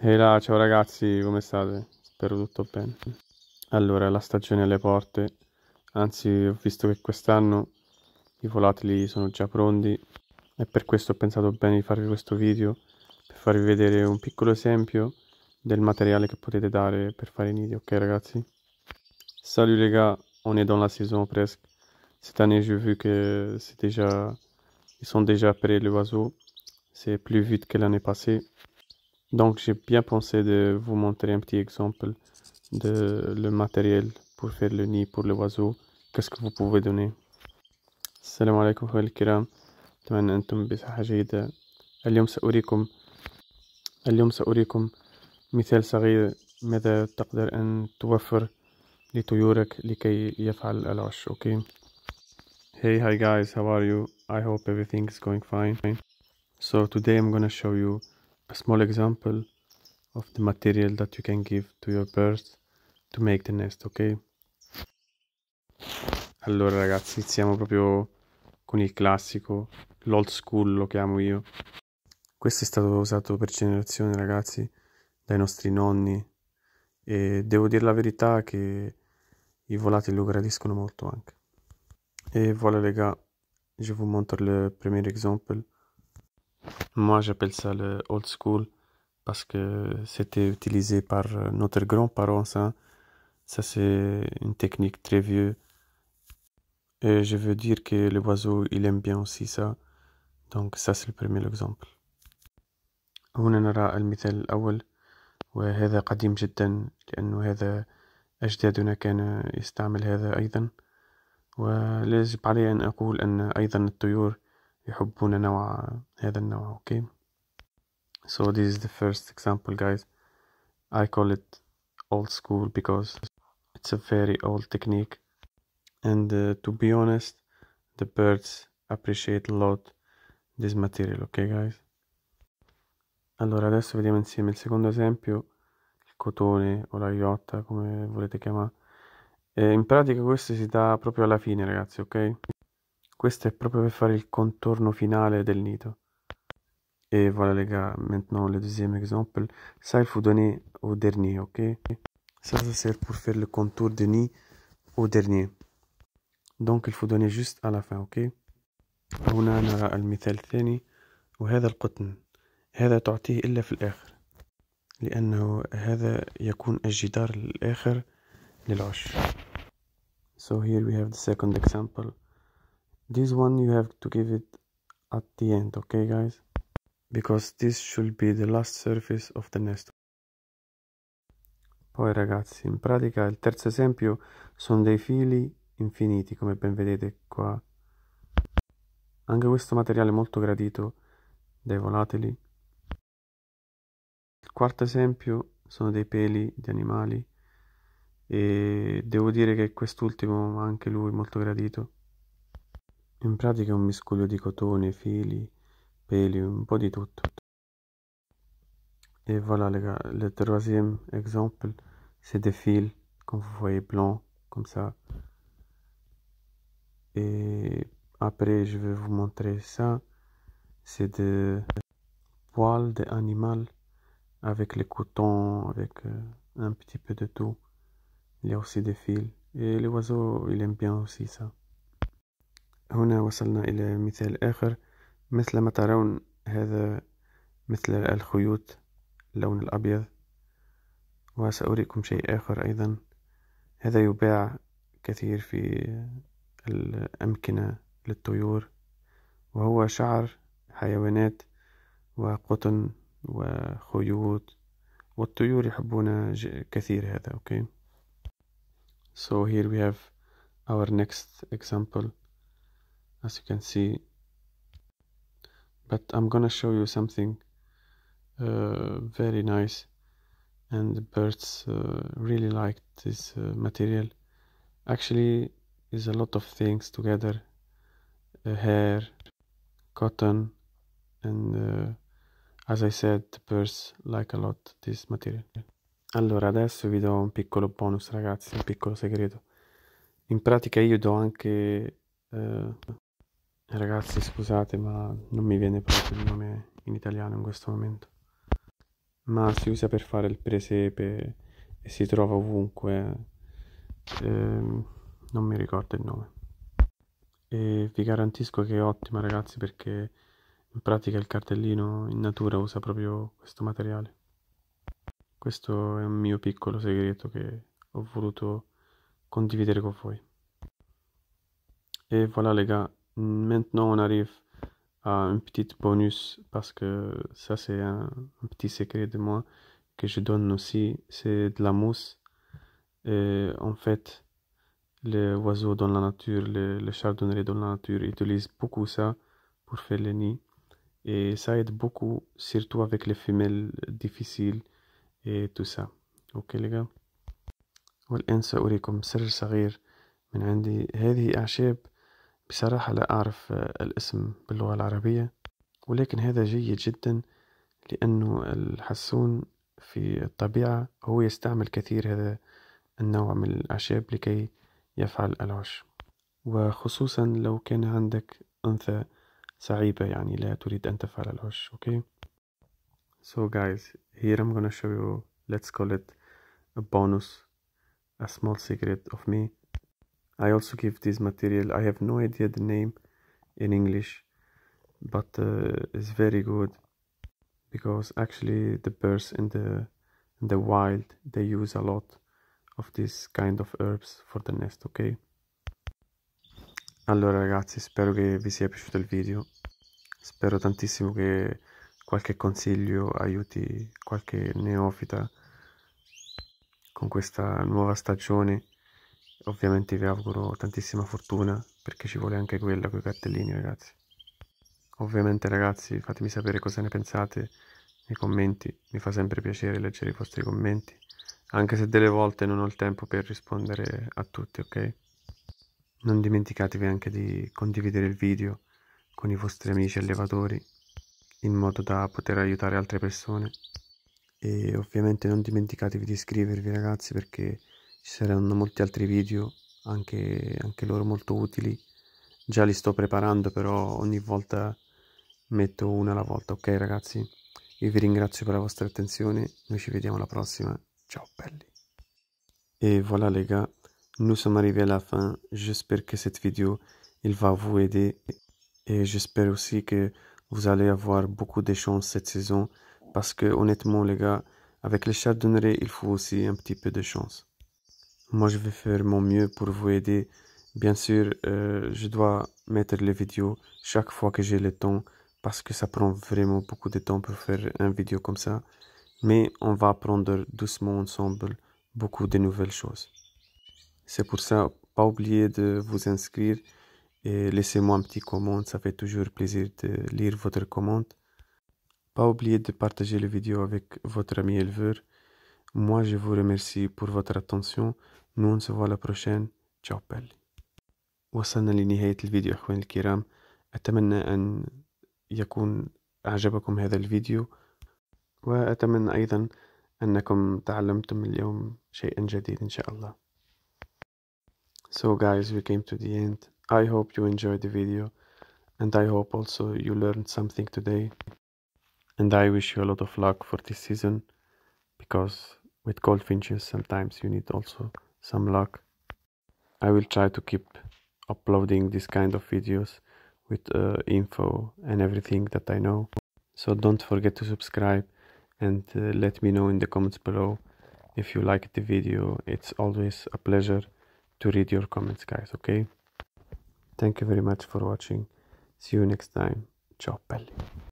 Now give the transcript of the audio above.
E là, ciao ragazzi, come state? Spero tutto bene. Allora, la stagione alle porte, anzi ho visto che quest'anno i volatili sono già pronti e per questo ho pensato bene di farvi questo video per farvi vedere un piccolo esempio del materiale che potete dare per fare i nidi, ok ragazzi? Salut les gars, on est dans la saison presque. Cette année, j'ai vu que c'est déjà, ils sont déjà prêts les oiseaux. C'est plus vite que l'année passée. Donc j'ai bien pensé de vous montrer un petit exemple de le matériel pour faire le nid pour l'oiseau. Qu'est-ce que vous pouvez donner السلام عليكم أخواني الكرام أتمنى أنتم بصحة جيدة اليوم سأريكم اليوم سأريكم مثال صغير ماذا تقدر أن توفر لطيورك لكي يفعل العش أوكي هاي hi guys how are you I hope everything is going fine So today I'm gonna show you a small example of the material that you can give to your birds to make the nest, ok? Allora ragazzi, iniziamo proprio con il classico, l'old school lo chiamo io. Questo è stato usato per generazioni ragazzi, dai nostri nonni e devo dire la verità che i volatili lo gradiscono molto anche. E voilà les gars, je vous montre le premier exemple. Moi, j'appelle ça le old school parce que c'était utilisé par notre grand parent Ça, ça c'est une technique très vieux. Et je veux dire que les oiseaux, ils aiment bien aussi ça. Donc ça c'est le premier exemple. هنا نرى المثال الأول وهذا قديم جدا لأنه هذا أجدادنا كان يستعمل هذا أيضا ويجب علي أن أقول أن أيضا الطيور يحبون نوع هذا النوع okay so this is the first example guys I call it old school because it's a very old technique and uh, to be honest the birds appreciate a lot this material ok guys allora adesso vediamo insieme il secondo esempio il cotone o la ghiotta come volete chiamare e in pratica questo si dà proprio alla fine ragazzi ok Questo è proprio per fare il contorno finale del nido. Et voilà les gars, maintenant le deuxième exemple, ça il faut donner au dernier, ok Ça, ça sert pour faire le contour de nid au dernier. Donc il faut donner juste à la fin, ok هنا نرى المثال الثاني وهذا القطن هذا تعطيه إلا في الآخر لأنه هذا يكون الجدار الآخر للعش So here we have the second example this one you have to give it at the end okay guys because this should be the last surface of the nest poi ragazzi in pratica il terzo esempio sono dei fili infiniti come ben vedete qua anche questo materiale molto gradito dai volatili il quarto esempio sono dei peli di animali e devo dire che quest'ultimo anche lui molto gradito In pratica du un miscuglio di cotone, fili, peli, un peu de tout. Et voilà les gars, le troisième exemple, c'est des fils, comme vous voyez, blancs, comme ça. Et après, je vais vous montrer ça. C'est des poils d'animal avec les cotons, avec euh, un petit peu de tout. Il y a aussi des fils. Et les oiseaux, ils aiment bien aussi ça. هنا وصلنا إلى مثال آخر مثل ما ترون هذا مثل الخيوط اللون الأبيض وسأريكم شيء آخر أيضا هذا يباع كثير في الأمكنة للطيور وهو شعر حيوانات وقطن وخيوط والطيور يحبون كثير هذا okay so here we have our next example as you can see but I'm gonna show you something uh, very nice and the birds uh, really liked this uh, material actually is a lot of things together uh, hair cotton and uh, as I said the birds like a lot this material allora adesso vi do un piccolo bonus ragazzi un piccolo segreto in pratica io do anche uh, Ragazzi, scusate, ma non mi viene proprio il nome in italiano in questo momento. Ma si usa per fare il presepe e si trova ovunque. Ehm, non mi ricordo il nome. E vi garantisco che è ottima, ragazzi, perché in pratica il cartellino in natura usa proprio questo materiale. Questo è un mio piccolo segreto che ho voluto condividere con voi. E voilà, raga, Maintenant, on arrive à un petit bonus parce que ça, c'est un, petit secret de moi que je donne aussi. C'est de la mousse. en fait, les oiseaux dans la nature, les, les dans la nature utilisent beaucoup ça pour faire les nids. Et ça aide beaucoup, surtout avec les femelles difficiles et tout ça. Ok, les gars? صغير من عندي هذه بصراحة لا أعرف آه، الاسم باللغة العربية ولكن هذا جيد جدا لأنه الحسون في الطبيعة هو يستعمل كثير هذا النوع من الأعشاب لكي يفعل العش وخصوصا لو كان عندك أنثى صعيبة يعني لا تريد أن تفعل العش أوكي so guys here I'm gonna show you let's call it a bonus a small secret of me I also give this material, I have no idea the name in English, but uh, it's very good because actually the birds in the, in the wild, they use a lot of this kind of herbs for the nest, ok? Allora ragazzi, spero che vi sia piaciuto il video, spero tantissimo che qualche consiglio aiuti qualche neofita con questa nuova stagione Ovviamente vi auguro tantissima fortuna perché ci vuole anche quella con i cartellini ragazzi. Ovviamente ragazzi fatemi sapere cosa ne pensate nei commenti, mi fa sempre piacere leggere i vostri commenti, anche se delle volte non ho il tempo per rispondere a tutti, ok? Non dimenticatevi anche di condividere il video con i vostri amici allevatori in modo da poter aiutare altre persone e ovviamente non dimenticatevi di iscrivervi ragazzi perché ci saranno molti altri video anche, anche loro molto utili già li sto preparando però ogni volta metto una alla volta ok ragazzi io vi ringrazio per la vostra attenzione noi ci vediamo alla prossima ciao belli e voilà les gars nous sommes arrivés à la fin j'espère que cette vidéo il va vous aider et j'espère aussi que vous allez avoir beaucoup de chance cette saison parce que honnêtement les gars avec les chardonnerets il faut aussi un petit peu de chance Moi, je vais faire mon mieux pour vous aider. Bien sûr, euh, je dois mettre les vidéos chaque fois que j'ai le temps parce que ça prend vraiment beaucoup de temps pour faire une vidéo comme ça. Mais on va apprendre doucement ensemble beaucoup de nouvelles choses. C'est pour ça, pas oublier de vous inscrire et laissez-moi un petit commentaire. ça fait toujours plaisir de lire votre commande. Pas oublier de partager la vidéo avec votre ami éleveur Moi, je vous remercie pour votre attention. Nous, on se voit la prochaine. Ciao, belle. وصلنا لنهاية الفيديو أخواني الكرام أتمنى أن يكون أعجبكم هذا الفيديو وأتمنى أيضا أنكم تعلمتم اليوم شيئا جديد إن شاء الله So guys, we came to the end. I hope you enjoyed the video and I hope also you learned something today. And I wish you a lot of luck for this season because with goldfinches sometimes you need also some luck i will try to keep uploading this kind of videos with uh, info and everything that i know so don't forget to subscribe and uh, let me know in the comments below if you liked the video it's always a pleasure to read your comments guys okay thank you very much for watching see you next time ciao belli